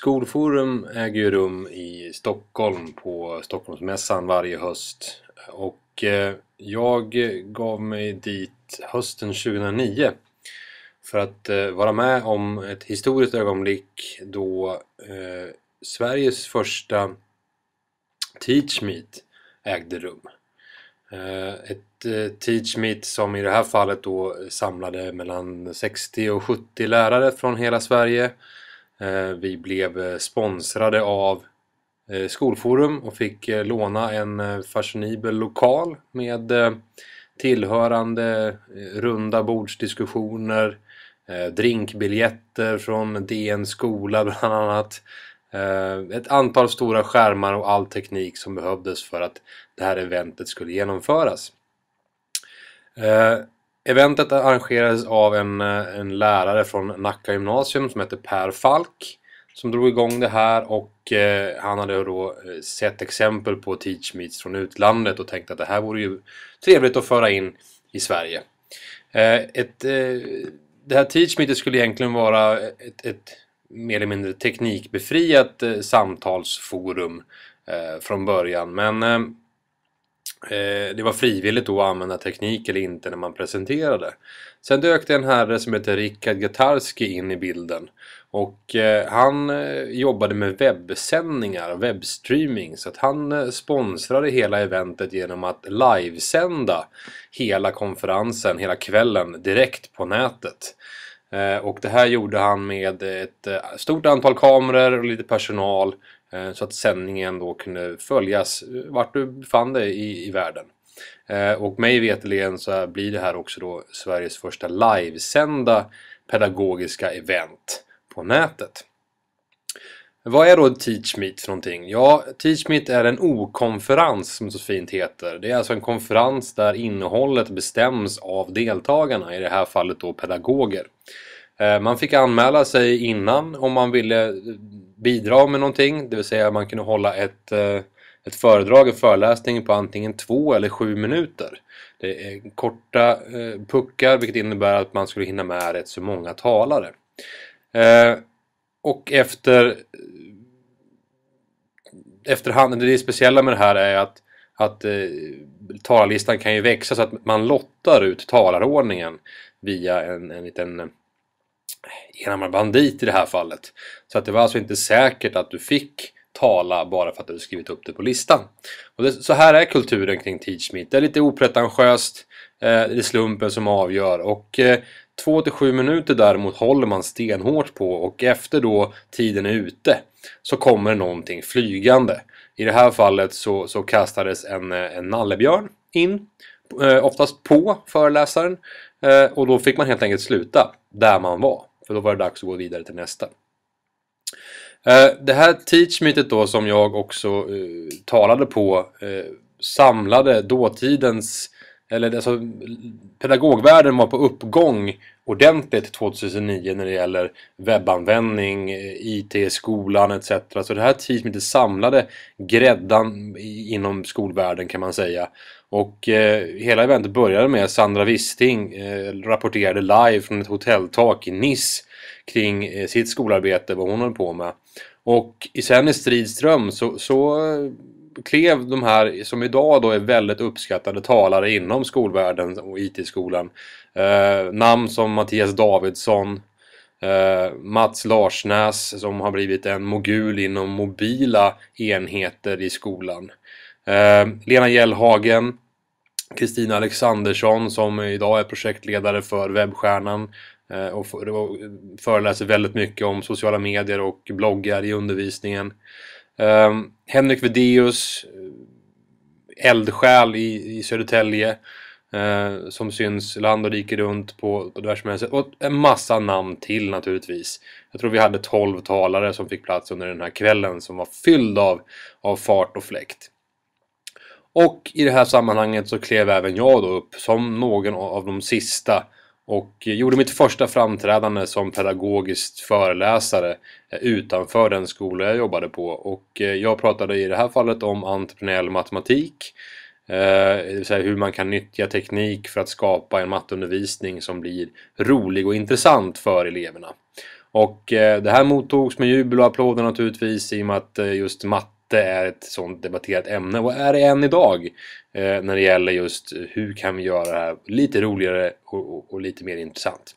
Skolforum äger ju rum i Stockholm på Stockholmsmässan varje höst. Och eh, jag gav mig dit hösten 2009 för att eh, vara med om ett historiskt ögonblick då eh, Sveriges första Teach Meet ägde rum. Ett Teach Meet som i det här fallet då samlade mellan 60 och 70 lärare från hela Sverige Eh, vi blev eh, sponsrade av eh, Skolforum och fick låna en fashionibel lokal med tillhörande runda bordsdiskussioner, drinkbiljetter från DN skola bland annat. Ett antal stora skärmar och all teknik som behövdes för att det här eventet skulle genomföras. Eventet arrangerades av en, eh, en lärare från Nacka gymnasium som heter Per Falk som drog igång det här och eh, han hade då eh, sett exempel på Teachmeets från utlandet och tänkte att det här vore ju trevligt att föra in i Sverige. Eh, ett, eh, det här teach skulle egentligen vara ett, ett mer eller mindre teknikbefriat eh, samtalsforum från början men Eh, det var frivilligt då att använda teknik eller inte när man presenterade. Sen dök det en herre som heter Rickard Gatarski in i bilden. Och eh, han eh, jobbade med webbsändningar, webbstreaming. Så att han sponsrade hela eventet genom att livesända hela konferensen, hela kvällen, direkt på nätet. Och det här gjorde han med ett stort antal kameror och lite personal Eh, så att sändningen då kunde följas eh, vart du befann dig i, i världen. Eh, och mig veterligen så blir det här också då Sveriges första livesända pedagogiska event på nätet. Vad är då TeachMeet för någonting? Ja, TeachMeet är en okonferens som så fint heter. Det är alltså en konferens där innehållet bestäms av deltagarna, i det här fallet då pedagoger. Man fick anmäla sig innan om man ville bidra med någonting, det vill säga man kunde hålla ett, eh, ett föredrag, en föreläsning på antingen två eller sju minuter. Det är korta eh, puckar vilket innebär att man skulle hinna med rätt så många talare. Eh, och efter efterhand, det speciella med det här är att, att talarlistan kan ju växa så att man lottar ut talarordningen via en, en liten enarmad bandit i det här fallet. Så att det var alltså inte säkert att du fick tala bara för att du skrivit upp det på listan. Och det, så här är kulturen kring Teachmeet. Det är lite opretentiöst, eh, det är slumpen som avgör. Och eh, 2-7 minuter däremot håller man stenhårt på och efter då tiden är ute så kommer någonting flygande. I det här fallet så, så kastades en, eh, en nallebjörn in, eh, oftast på föreläsaren. Eh, och då fick man helt enkelt sluta där man var. För då var det dags att gå vidare till nästa. Eh, det här teachmeetet då som jag också eh, talade på eh, samlade dåtidens eller alltså, pedagogvärlden var på uppgång ordentligt 2009 när det gäller webbanvändning, IT eh, i skolan etc. Så det här tidsmässigt samlade gräddan inom skolvärlden kan man säga. Och eh, hela eventet började med att Sandra Wisting eh, rapporterade live från ett hotelltak i Nice kring eh, sitt skolarbete, vad hon håller på med. Och sen i stridström så, så klev de här som idag då är väldigt uppskattade talare inom skolvärlden och IT-skolan. Eh, namn som Mattias Davidsson, eh, Mats Larsnäs som har blivit en mogul inom mobila enheter i skolan. Eh, Lena Gällhagen, Kristina Alexandersson som idag är projektledare för Webbstjärnan Eh, och föreläser väldigt mycket om sociala medier och bloggar i undervisningen. Ehm, Henrik Vedeus, eh, eldsjäl i, Södertälje eh, som syns land och rike runt på, diverse sätt, Och en massa namn till naturligtvis. Jag tror vi hade 12 talare som fick plats under den här kvällen som var fylld av, av fart och fläkt. Och i det här sammanhanget så klev även jag då upp som någon av de sista och gjorde mitt första framträdande som pedagogisk föreläsare eh, utanför den skola jag jobbade på och eh, jag pratade i det här fallet om entreprenöriell matematik eh, det vill säga hur man kan nyttja teknik för att skapa en matteundervisning som blir rolig och intressant för eleverna. Och det här mottogs med jubel och applåder naturligtvis i och med att just matte inte är ett sånt debatterat ämne och är det än idag eh, när det gäller just hur kan vi göra det här lite roligare och, och lite mer intressant.